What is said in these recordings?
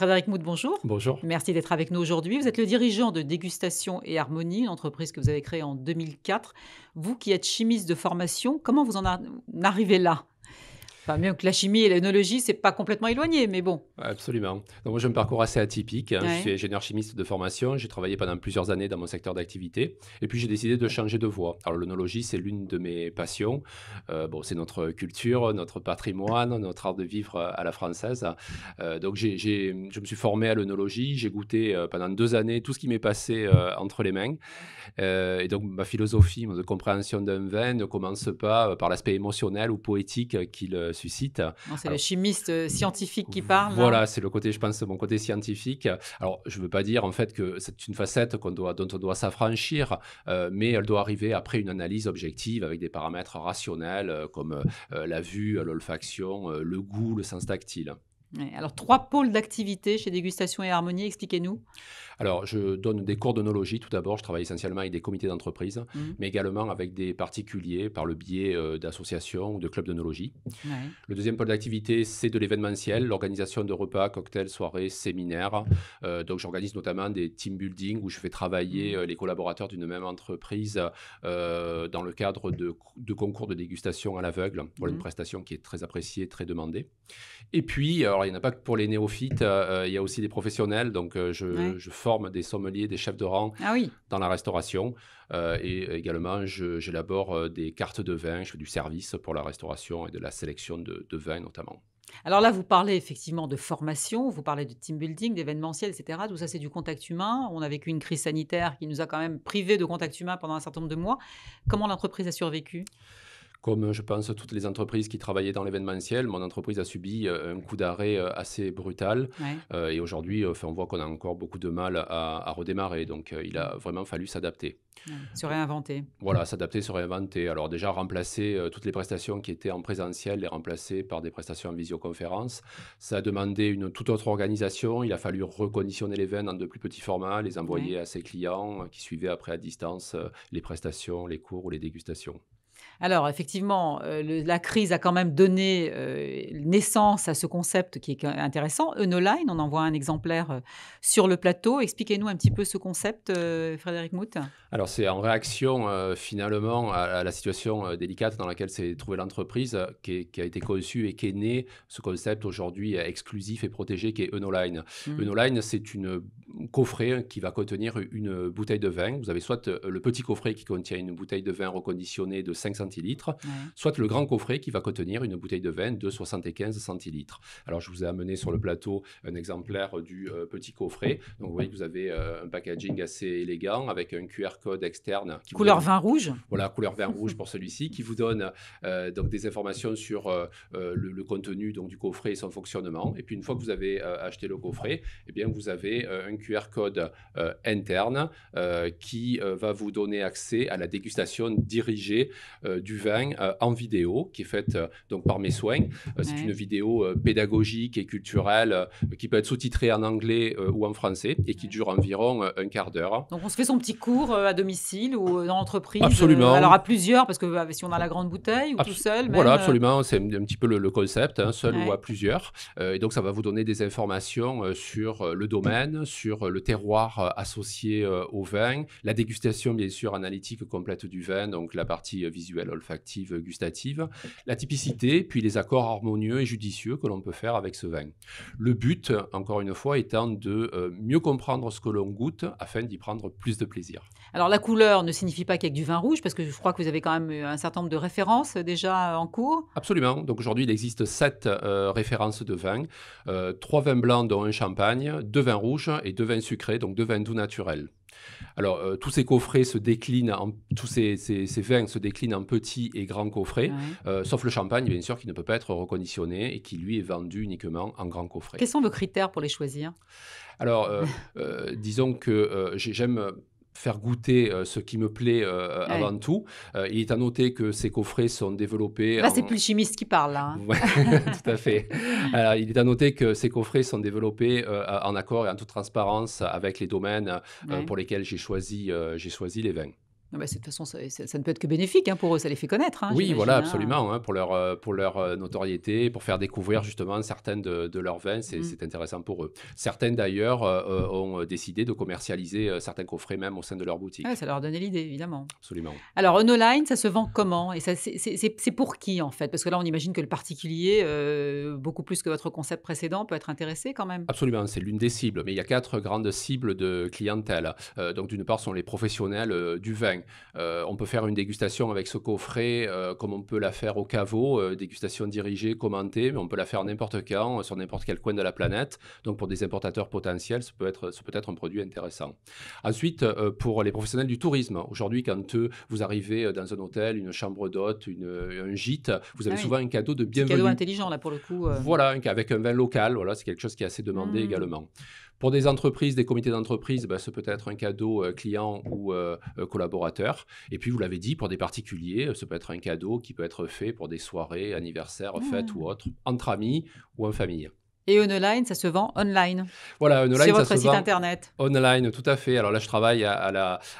Frédéric Moud, bonjour. Bonjour. Merci d'être avec nous aujourd'hui. Vous êtes le dirigeant de Dégustation et Harmonie, une entreprise que vous avez créée en 2004. Vous qui êtes chimiste de formation, comment vous en arrivez là bien que la chimie et l'œnologie, c'est pas complètement éloigné, mais bon. Absolument. Donc, moi, j'ai un parcours assez atypique. Hein. Je suis ingénieur chimiste de formation. J'ai travaillé pendant plusieurs années dans mon secteur d'activité. Et puis, j'ai décidé de changer de voie. Alors, l'œnologie, c'est l'une de mes passions. Euh, bon, c'est notre culture, notre patrimoine, notre art de vivre à la française. Euh, donc, je me suis formé à l'œnologie. J'ai goûté euh, pendant deux années tout ce qui m'est passé entre les mains. et donc, ma philosophie, ma compréhension d'un vin ne commence pas par l'aspect émotionnel ou poétique qu'il c'est le chimiste euh, scientifique qui parle. Hein. Voilà, c'est le côté, je pense, mon côté scientifique. Alors, je ne veux pas dire en fait que c'est une facette qu'on doit, dont on doit s'affranchir, euh, mais elle doit arriver après une analyse objective avec des paramètres rationnels euh, comme la vue, l'olfaction, le goût, le sens tactile alors, trois pôles d'activité chez Dégustation et Harmonie, expliquez-nous. Alors, je donne des cours d'onologie tout d'abord. Je travaille essentiellement avec des comités d'entreprise, mmh. mais également avec des particuliers par le biais euh, d'associations ou de clubs d'onologie. Le deuxième pôle d'activité, c'est de l'événementiel, l'organisation de repas, cocktails, soirées, séminaires. Euh, donc, j'organise notamment des team building où je fais travailler mmh. euh, les collaborateurs d'une même entreprise dans le cadre de, concours de dégustation à l'aveugle. Voilà une mmh. prestation qui est très appréciée, très demandée. Et puis, il n'y en a pas que pour les néophytes, euh, euh, il y a aussi des professionnels. Donc euh, je, forme des sommeliers, des chefs de rang ah dans la restauration. et également, j'élabore des cartes de vin, je fais du service pour la restauration et de la sélection de, de vins notamment. Alors là, vous parlez effectivement de formation, vous parlez de team building, d'événementiel, etc. Tout ça, c'est du contact humain. On a vécu une crise sanitaire qui nous a quand même privés de contact humain pendant un certain nombre de mois. Comment l'entreprise a survécu comme je pense toutes les entreprises qui travaillaient dans l'événementiel, mon entreprise a subi euh, un coup d'arrêt euh, assez brutal. Euh, et aujourd'hui, on voit qu'on a encore beaucoup de mal à, redémarrer. Donc, il a vraiment fallu s'adapter. se réinventer. Voilà, s'adapter, se réinventer. Alors déjà, remplacer toutes les prestations qui étaient en présentiel, les remplacer par des prestations en visioconférence. Ça a demandé une toute autre organisation. Il a fallu reconditionner les veines en de plus petits formats, les envoyer à ses clients qui suivaient après à distance les prestations, les cours ou les dégustations. Alors effectivement, euh, la crise a quand même donné euh, naissance à ce concept qui est intéressant. EnoLine, on en voit un exemplaire euh, sur le plateau. Expliquez-nous un petit peu ce concept, Frédéric Mout. Alors c'est en réaction finalement à, la situation délicate dans laquelle s'est trouvée l'entreprise qui, a été conçue et qui est né ce concept aujourd'hui exclusif et protégé qui est EnoLine. Mmh. c'est une coffret hein, qui va contenir une bouteille de vin. Vous avez soit le petit coffret qui contient une bouteille de vin reconditionnée de 5 centilitres, soit le grand coffret qui va contenir une bouteille de vin de 75 centilitres. Alors, je vous ai amené sur le plateau un exemplaire du euh, petit coffret. Donc, vous voyez que vous avez euh, un packaging assez élégant avec un QR code externe. couleur vin rouge. Voilà, couleur vin rouge pour celui-ci, qui vous donne euh, donc des informations sur le, contenu donc, du coffret et son fonctionnement. Et puis, une fois que vous avez acheté le coffret, eh bien, vous avez un QR code interne qui va vous donner accès à la dégustation dirigée euh, du vin euh, en vidéo qui est faite euh, donc par mes soins. c'est une vidéo pédagogique et culturelle qui peut être sous-titrée en anglais ou en français et qui dure environ un quart d'heure. Donc on se fait son petit cours à domicile ou dans l'entreprise Absolument. alors à plusieurs, parce que bah, si on a la grande bouteille ou tout seul. Voilà, absolument, c'est un, petit peu le, concept, hein, seul ou à plusieurs. et donc ça va vous donner des informations sur le domaine, sur le terroir associé au vin, la dégustation bien sûr analytique complète du vin, donc la partie visuelle visuelle, olfactive, gustative, la typicité, puis les accords harmonieux et judicieux que l'on peut faire avec ce vin. Le but, encore une fois, étant de euh, mieux comprendre ce que l'on goûte afin d'y prendre plus de plaisir. Alors la couleur ne signifie pas qu'il y a du vin rouge, parce que je crois que vous avez quand même euh, un certain nombre de références euh, déjà en cours. Absolument. Donc aujourd'hui, il existe sept références de vin. trois vins blancs dont un champagne, deux vins rouges et deux vins sucrés, donc deux vins doux naturels. Alors, euh, tous ces coffrets se déclinent, en, tous ces, vins se déclinent en petits et grands coffrets, euh, sauf le champagne, bien sûr, qui ne peut pas être reconditionné et qui, lui, est vendu uniquement en grands coffrets. Quels sont vos critères pour les choisir Alors, euh, disons que j'aime faire goûter euh, ce qui me plaît euh, euh, avant tout. il est à noter que ces coffrets sont développés. Là, bah, c'est plus le chimiste qui parle. là. Hein. tout à fait. il est à noter que ces coffrets sont développés en accord et en toute transparence avec les domaines pour lesquels j'ai choisi, j'ai choisi les vins. Bah, de toute façon, ça, ne peut être que bénéfique hein, pour eux, ça les fait connaître. Hein, oui, voilà, hein. absolument, pour, leur, euh, pour leur euh, notoriété, pour faire découvrir justement certaines de, leurs vins, mmh. c'est intéressant pour eux. Certaines d'ailleurs euh, ont décidé de commercialiser certains coffrets même au sein de leur boutique. ça leur donnait l'idée, évidemment. Absolument. Alors, un online, ça se vend comment Et c'est pour qui en fait Parce que là, on imagine que le particulier, beaucoup plus que votre concept précédent, peut être intéressé quand même. Absolument, c'est l'une des cibles, mais il y a quatre grandes cibles de clientèle. donc, d'une part, sont les professionnels du vin euh, on peut faire une dégustation avec ce coffret euh, comme on peut la faire au caveau, euh, dégustation dirigée, commentée, mais on peut la faire n'importe quand, sur n'importe quel coin de la planète. Donc pour des importateurs potentiels, ce peut être, peut être un produit intéressant. Ensuite, pour les professionnels du tourisme, aujourd'hui, quand vous arrivez dans un hôtel, une chambre d'hôte, un gîte, vous avez ah souvent un cadeau de bienvenue. Un cadeau intelligent, là, pour le coup. Voilà, avec un vin local, voilà, c'est quelque chose qui est assez demandé mmh. également. Pour des entreprises, des comités d'entreprise, bah, ce peut être un cadeau client ou collaborateur et puis, vous l'avez dit, pour des particuliers, ce euh, peut être un cadeau qui peut être fait pour des soirées, anniversaires, ah. fêtes ou autres, entre amis ou en famille. Et online, ça se vend online. Voilà, online, sur votre site internet. Online, tout à fait. Alors là, je travaille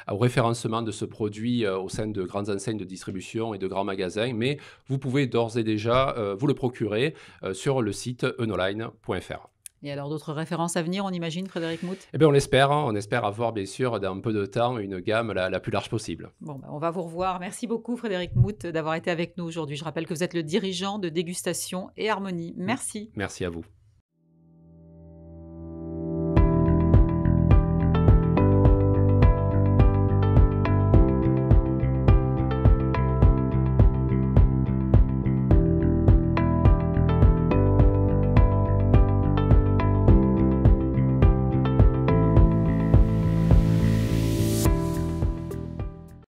au référencement de ce produit euh, au sein de grandes enseignes de distribution et de grands magasins, mais vous pouvez d'ores et déjà euh, vous le procurer sur le site unoline.fr. Et alors d'autres références à venir, on imagine, Frédéric Mout Eh bien, on l'espère. Hein. On espère avoir, bien sûr, dans un peu de temps, une gamme la, plus large possible. Bon, bah, on va vous revoir. Merci beaucoup, Frédéric Mout, d'avoir été avec nous aujourd'hui. Je rappelle que vous êtes le dirigeant de Dégustation et Harmonie. Merci. Merci à vous.